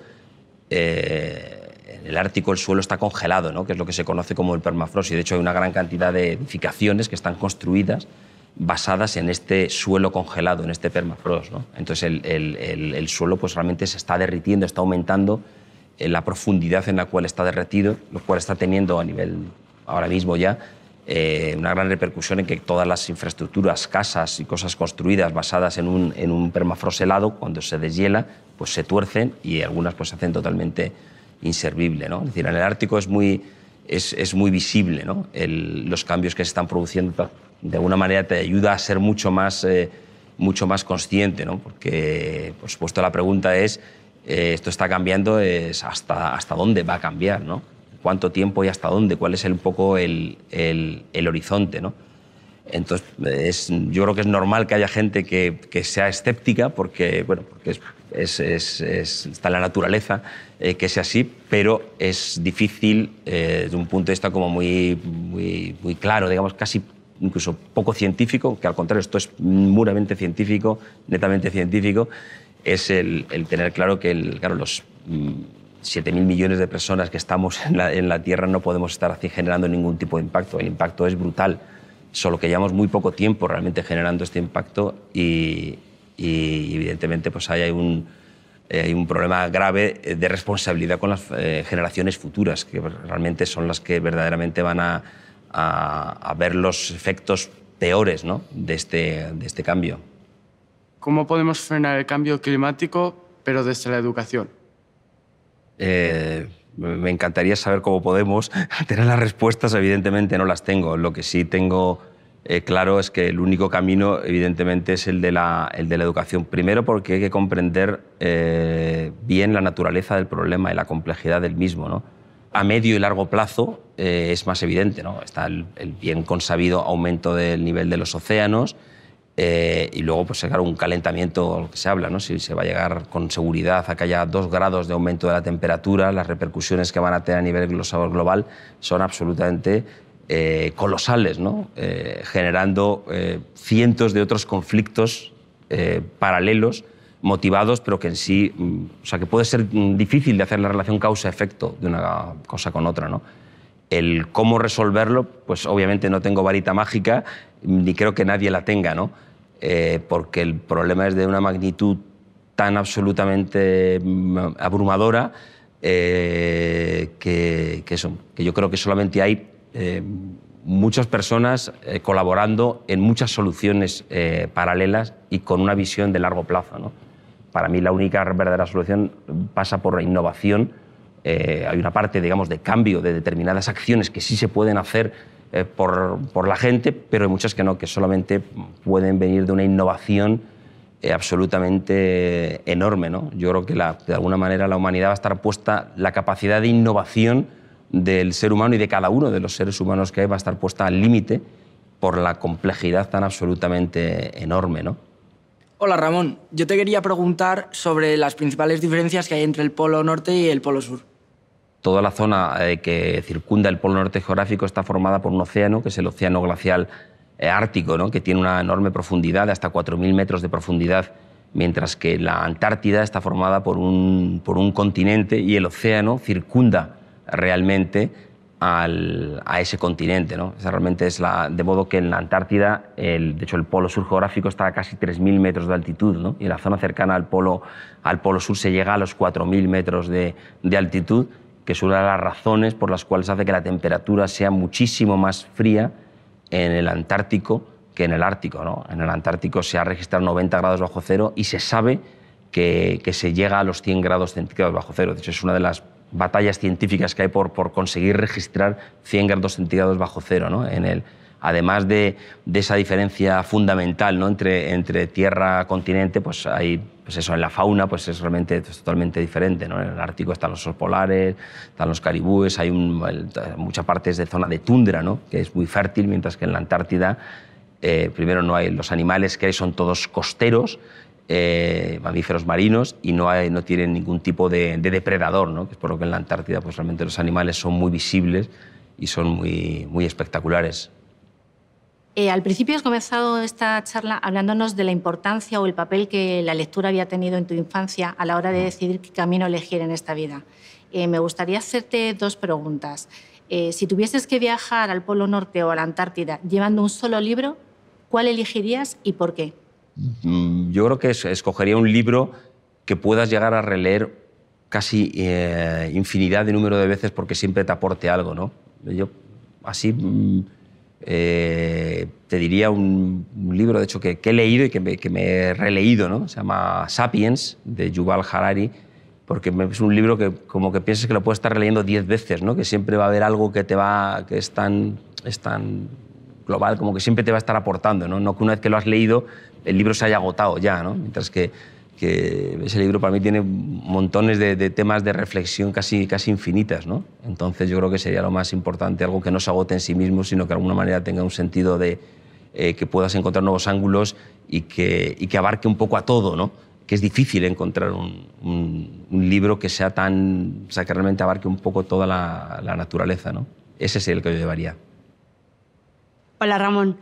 eh, en el Ártico el suelo está congelado, ¿no? que es lo que se conoce como el permafrost. Y de hecho hay una gran cantidad de edificaciones que están construidas basadas en este suelo congelado, en este permafrost. Entonces el, el suelo pues realmente se está derritiendo, está aumentando en la profundidad en la cual está derretido, lo cual está teniendo a nivel ahora mismo ya eh, una gran repercusión en que todas las infraestructuras, casas y cosas construidas basadas en un, en permafrost helado, cuando se deshiela, pues se tuercen y algunas pues se hacen totalmente inservible. Es decir, en el Ártico es muy, es, muy visible los cambios que se están produciendo. De alguna manera te ayuda a ser mucho más, eh, mucho más consciente, porque, por supuesto, la pregunta es eh, esto está cambiando, es hasta, hasta dónde va a cambiar, ¿no? cuánto tiempo y hasta dónde, cuál es el, un poco el, el, el horizonte. ¿no? Entonces, es, yo creo que es normal que haya gente que, que sea escéptica, porque, bueno, porque es, es, está en la naturaleza eh, que sea así, pero es difícil, eh, desde un punto de vista como muy, muy, muy claro, digamos, casi incluso poco científico, que al contrario, esto es puramente científico, netamente científico, es el, tener claro que el, claro, los 7.000 mm, millones de personas que estamos en la, Tierra no podemos estar así generando ningún tipo de impacto. El impacto es brutal, solo que llevamos muy poco tiempo realmente generando este impacto y, evidentemente pues hay un, eh, hay un problema grave de responsabilidad con las eh, generaciones futuras, que realmente son las que verdaderamente van a, ver los efectos peores este, de este cambio. ¿Cómo podemos frenar el cambio climático, pero desde la educación? Eh, me encantaría saber cómo podemos. Tener las respuestas, evidentemente, no las tengo. Lo que sí tengo eh, claro es que el único camino, evidentemente, es el de la, educación. Primero porque hay que comprender eh, bien la naturaleza del problema y la complejidad del mismo. A medio y largo plazo es más evidente. Está el, bien consabido aumento del nivel de los océanos, eh, y luego, pues a un calentamiento, lo que se habla, ¿no? si se va a llegar con seguridad a que haya dos grados de aumento de la temperatura, las repercusiones que van a tener a nivel global son absolutamente eh, colosales, ¿no? Eh, generando cientos de otros conflictos paralelos motivados, pero que en sí, mm, o sea, que puede ser mm, difícil de hacer la relación causa-efecto de una cosa con otra, ¿no? El cómo resolverlo, pues obviamente no tengo varita mágica, ni creo que nadie la tenga, ¿no? Eh, porque el problema es de una magnitud tan absolutamente mm, abrumadora eh, que, yo creo que solamente hay eh, muchas personas colaborando en muchas soluciones paralelas y con una visión de largo plazo. Para mí la única verdadera solución pasa por la innovación. hay una parte, digamos, de cambio de determinadas acciones que sí se pueden hacer eh, por, la gente, pero hay muchas que no, que solamente pueden venir de una innovación eh, absolutamente enorme. ¿no? Yo creo que de alguna manera la humanidad va a estar puesta, la capacidad de innovación del ser humano y de cada uno de los seres humanos que hay va a estar puesta al límite por la complejidad tan absolutamente enorme. ¿no? Hola Ramón, yo te quería preguntar sobre las principales diferencias que hay entre el Polo Norte y el Polo Sur. Toda la zona eh, que circunda el Polo Norte geográfico está formada por un océano, que es el Océano Glacial eh, Ártico, que tiene una enorme profundidad, hasta 4.000 metros de profundidad, mientras que la Antártida está formada por un, por un continente y el océano circunda realmente a ese continente. realmente de modo que en la Antártida, el, de hecho, el polo sur geográfico está a casi 3.000 metros de altitud y la zona cercana al polo, al polo sur se llega a los 4.000 metros de, de altitud que es una de las razones por las cuales hace que la temperatura sea muchísimo más fría en el Antártico que en el Ártico. En el Antártico se ha registrado 90 grados bajo cero y se sabe que, se llega a los 100 grados centígrados bajo cero. es una de las batallas científicas que hay por, por conseguir registrar 100 grados centígrados bajo cero. ¿no? En el, además de, esa diferencia fundamental ¿no? entre, entre tierra-continente, pues hay pues eso, en la fauna pues es realmente totalmente diferente. En el Ártico están los osos polares, están los caribúes, hay mucha parte de zona de tundra, que es muy fértil, mientras que en la Antártida eh, primero no hay los animales que hay son todos costeros eh, mamíferos marinos y no, no tienen ningún tipo de, depredador, ¿no? que es por lo que en la Antártida pues realmente los animales son muy visibles y son muy, muy espectaculares. Eh, al principio has comenzado esta charla hablándonos de la importancia o el papel que la lectura había tenido en tu infancia a la hora de mm. decidir qué camino elegir en esta vida. Eh, me gustaría hacerte dos preguntas. Eh, si tuvieses que viajar al Polo Norte o a la Antártida llevando un solo libro, ¿cuál elegirías y por qué? Mm, yo creo que escogería un libro que puedas llegar a releer casi infinidad de número de veces porque siempre te aporte algo, ¿no? Yo así mm, eh, te diría un, libro, de hecho, que, he leído y que me, he releído, ¿no? Se llama Sapiens, de Yuval Harari, porque es un libro que como que piensas que lo puedes estar releyendo diez veces, ¿no? Que siempre va a haber algo que te va... que es tan, tan global, como que siempre te va a estar aportando, ¿no? No que una vez que lo has leído, el libro se haya agotado ya, ¿no? Mientras que que ese libro para mí tiene montones de, temas de reflexión casi, casi infinitas. Entonces yo creo que sería lo más importante, algo que no se agote en sí mismo, sino que de alguna manera tenga un sentido de eh, que puedas encontrar nuevos ángulos y que, que abarque un poco a todo, ¿no? que es difícil encontrar un, libro que sea tan, o sea, que realmente abarque un poco toda la, naturaleza, ¿no? Ese es el que yo llevaría. Hola Ramón.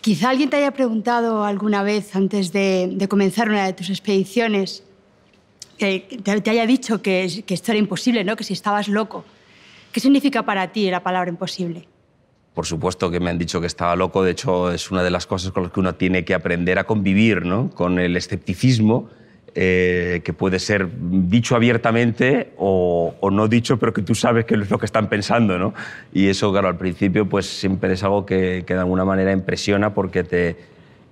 Quizá alguien te haya preguntado alguna vez antes de, comenzar una de tus expediciones, que te, haya dicho que, esto era imposible, ¿no? que si estabas loco. ¿Qué significa para ti la palabra imposible? Por supuesto que me han dicho que estaba loco, de hecho es una de las cosas con las que uno tiene que aprender a convivir ¿no? con el escepticismo eh, que puede ser dicho abiertamente o, no dicho, pero que tú sabes que es lo que están pensando. ¿no? Y eso, claro, al principio pues siempre es algo que, de alguna manera impresiona porque te,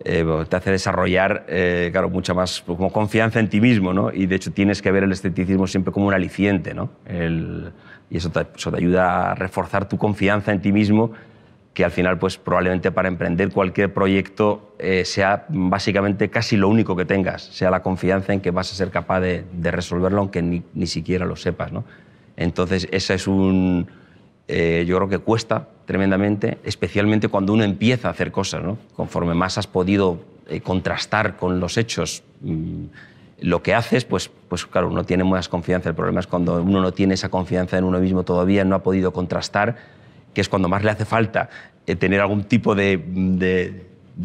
eh, te hace desarrollar, eh, claro, mucha más pues, como confianza en ti mismo, ¿no? Y de hecho tienes que ver el esteticismo siempre como un aliciente, ¿no? y eso eso te ayuda a reforzar tu confianza en ti mismo que al final, pues probablemente para emprender cualquier proyecto eh, sea básicamente casi lo único que tengas, sea la confianza en que vas a ser capaz de, resolverlo, aunque ni, siquiera lo sepas. ¿no? Entonces, esa es un. Eh, yo creo que cuesta tremendamente, especialmente cuando uno empieza a hacer cosas. ¿no? Conforme más has podido eh, contrastar con los hechos mm, lo que haces, pues, pues claro, uno tiene más confianza. El problema es cuando uno no tiene esa confianza en uno mismo todavía, no ha podido contrastar que es cuando más le hace falta eh, tener algún tipo de,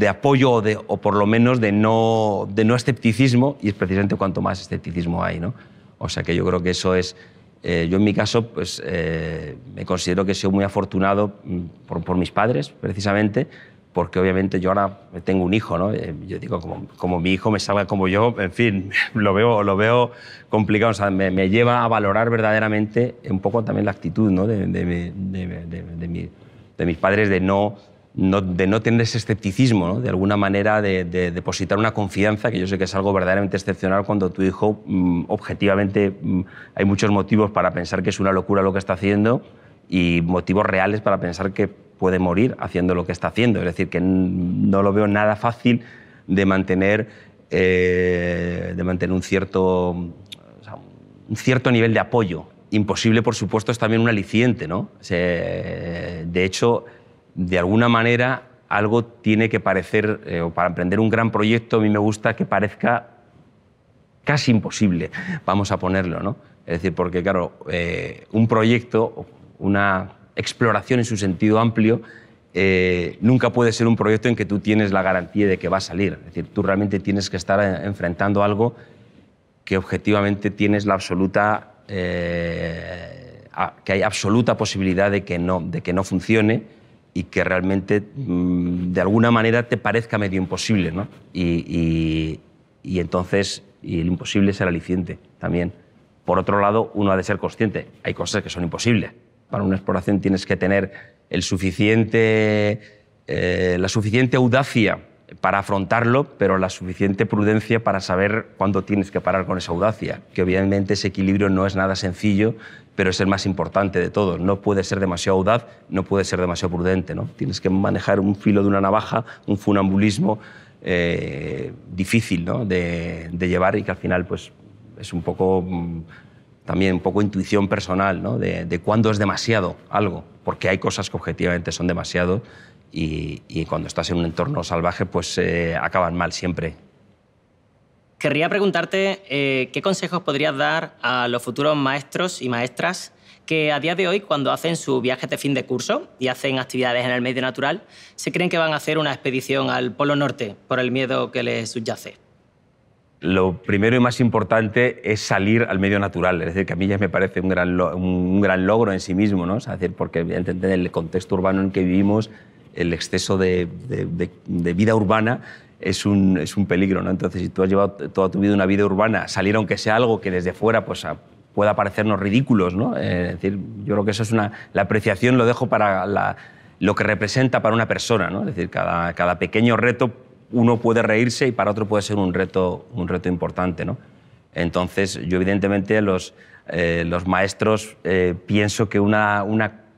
apoyo o, por lo menos de no, escepticismo, y es precisamente cuanto más escepticismo hay. O sea que yo creo que eso es... Eh, yo en mi caso pues, eh, me considero que soy muy afortunado mm, por, por mis padres, precisamente, porque obviamente yo ahora tengo un hijo, ¿no? Eh, yo digo, como, como, mi hijo me salga como yo, en fin, lo veo, lo veo complicado, o sea, me, lleva a valorar verdaderamente un poco también la actitud, ¿no? De, de, de, de, mis padres de no, no, de no tener ese escepticismo, ¿no? De alguna manera de, depositar una confianza, que yo sé que es algo verdaderamente excepcional cuando tu hijo, mm, objetivamente, mm, hay muchos motivos para pensar que es una locura lo que está haciendo y motivos reales para pensar que puede morir haciendo lo que está haciendo. Es decir, que no lo veo nada fácil de mantener, eh, de mantener un, cierto, un cierto nivel de apoyo. Imposible, por supuesto, es también un aliciente. ¿no? de hecho, de alguna manera, algo tiene que parecer, eh, o para emprender un gran proyecto, a mí me gusta que parezca casi imposible, vamos a ponerlo. ¿no? Es decir, porque claro, eh, un proyecto, una exploración en su sentido amplio, eh, nunca puede ser un proyecto en que tú tienes la garantía de que va a salir. Es decir, tú realmente tienes que estar eh, enfrentando algo que objetivamente tienes la absoluta, eh, que hay absoluta posibilidad de que no, funcione y que realmente mm, de alguna manera te parezca medio imposible, ¿no? Y, entonces y el imposible es el aliciente también. Por otro lado, uno ha de ser consciente, hay cosas que son imposibles para una exploración tienes que tener eh, la suficiente audacia para afrontarlo, pero la suficiente prudencia para saber cuándo tienes que parar con esa audacia. Que obviamente ese equilibrio no es nada sencillo, pero es el más importante de todos. No puede ser demasiado audaz, no puede ser demasiado prudente. ¿no? Tienes que manejar un filo de una navaja, un funambulismo eh, difícil de, llevar y que al final pues, es un poco mm, también un poco intuición personal de, cuándo es demasiado algo, porque hay cosas que objetivamente son demasiado y, cuando estás en un entorno salvaje pues eh, acaban mal siempre. Querría preguntarte eh, qué consejos podrías dar a los futuros maestros y maestras que a día de hoy, cuando hacen su viaje de fin de curso y hacen actividades en el medio natural, se creen que van a hacer una expedición al Polo Norte por el miedo que les subyace lo primero y más importante es salir al medio natural. Es decir, que a mí ya me parece un gran, un gran logro en sí mismo, ¿no? porque evidentemente en el contexto urbano en que vivimos, el exceso de, vida urbana es un, es un, peligro, ¿no? Entonces, si tú has llevado toda tu vida una vida urbana, salir aunque sea algo que desde fuera pues, ah, pueda parecernos ridículos, ¿no? Eh, es decir, yo creo que eso es una... La apreciación lo dejo para lo que representa para una persona, ¿no? Es decir, cada, cada pequeño reto uno puede reírse y para otro puede ser un reto, un reto importante. Entonces, yo evidentemente los, eh, maestros eh, pienso que una,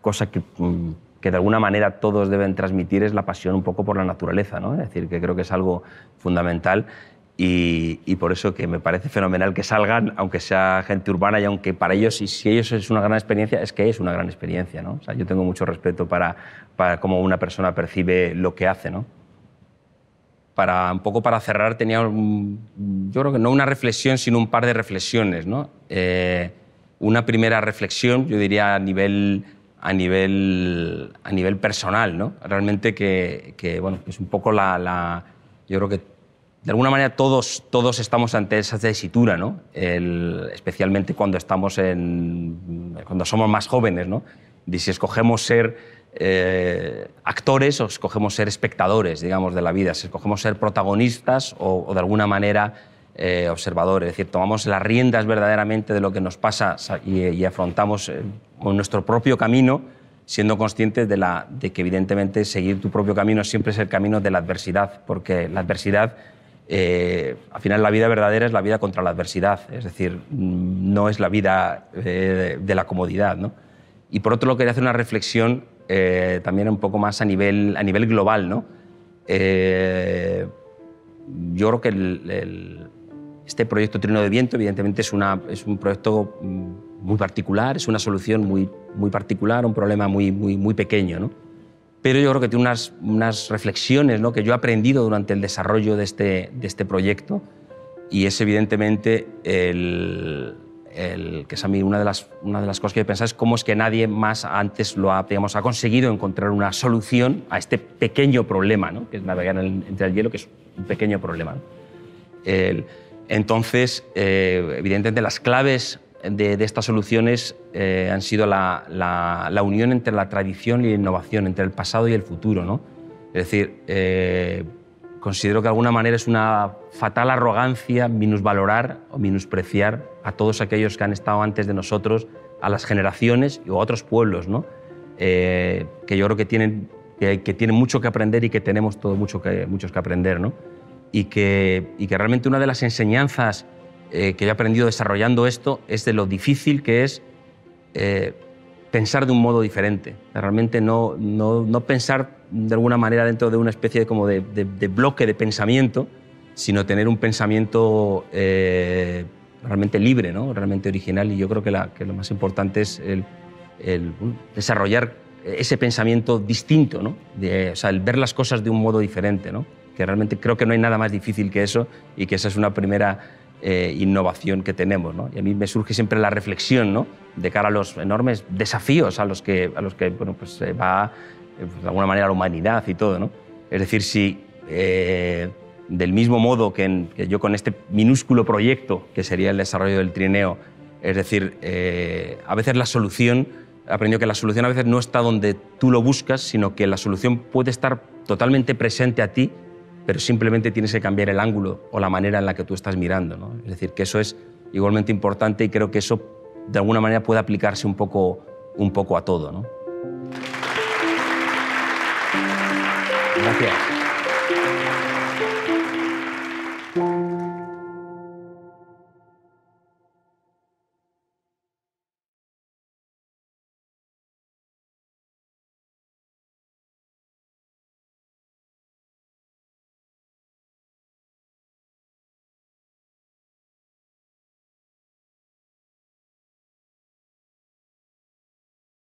cosa mm, que, de alguna manera todos deben transmitir es la pasión un poco por la naturaleza, ¿no? es decir, que creo que es algo fundamental y, por eso que me parece fenomenal que salgan, aunque sea gente urbana y aunque para ellos, y si ellos es una gran experiencia, es que es una gran experiencia. yo tengo mucho respeto para, cómo una persona percibe lo que hace. ¿no? para un poco para cerrar, tenía, yo creo que no una reflexión, sino un par de reflexiones. ¿no? Eh, una primera reflexión, yo diría a nivel, a nivel, a nivel personal, ¿no? realmente que, que bueno, es un poco la, Yo creo que de alguna manera todos, todos estamos ante esa tesitura, ¿no? especialmente cuando, estamos en, cuando somos más jóvenes. ¿no? Y si escogemos ser eh, actores o escogemos ser espectadores, digamos, de la vida, si escogemos ser protagonistas o, de alguna manera eh, observadores, es decir, tomamos las riendas verdaderamente de lo que nos pasa y, afrontamos eh, nuestro propio camino, siendo conscientes de, que evidentemente seguir tu propio camino siempre es el camino de la adversidad, porque la adversidad... al final la vida verdadera es la vida contra la adversidad, es decir, no es la vida de la comodidad. ¿no? Y por otro lado quería hacer una reflexión eh, también un poco más a nivel, a nivel global. ¿no? Eh, yo creo que este proyecto Trino de Viento, evidentemente, es, una, es un proyecto mm, muy particular, es una solución muy, muy particular, un problema muy, muy, muy pequeño. Pero yo creo que tiene unas, unas reflexiones ¿no? que yo he aprendido durante el desarrollo de este, de este proyecto y es evidentemente el, que es a mí una de, las, una de las cosas que he pensado es cómo es que nadie más antes lo ha, conseguido encontrar una solución a este pequeño problema, ¿no? que es navegar en, entre el hielo, que es un pequeño problema. entonces, eh, evidentemente, las claves de, estas soluciones eh, han sido la, unión entre la tradición y la innovación, entre el pasado y el futuro. ¿no? Es decir, eh, considero que de alguna manera es una fatal arrogancia minusvalorar o minuspreciar a todos aquellos que han estado antes de nosotros, a las generaciones y a otros pueblos, ¿no? Eh, que yo creo que tienen, que, mucho que aprender y que tenemos todo mucho que, muchos que aprender. ¿no? Y, que, que realmente una de las enseñanzas eh, que he aprendido desarrollando esto es de lo difícil que es eh, pensar de un modo diferente, realmente no, no, no pensar de alguna manera dentro de una especie de, bloque de pensamiento, sino tener un pensamiento eh, realmente libre, ¿no? realmente original. Y yo creo que, lo más importante es el, desarrollar ese pensamiento distinto, ¿no? o el ver las cosas de un modo diferente, ¿no? que realmente creo que no hay nada más difícil que eso y que esa es una primera eh, innovación que tenemos. Y a mí me surge siempre la reflexión ¿no? de cara a los enormes desafíos a los que, a los que bueno, pues, se eh, va eh, pues, de alguna manera, la humanidad y todo. ¿no? Es decir, si eh, del mismo modo que, yo con este minúsculo proyecto que sería el desarrollo del trineo, es decir, eh, a veces la solución, he aprendido que la solución a veces no está donde tú lo buscas, sino que la solución puede estar totalmente presente a ti, pero simplemente tienes que cambiar el ángulo o la manera en la que tú estás mirando. ¿no? Es decir, que eso es igualmente importante y creo que eso de alguna manera puede aplicarse un poco, un poco a todo. Gracias.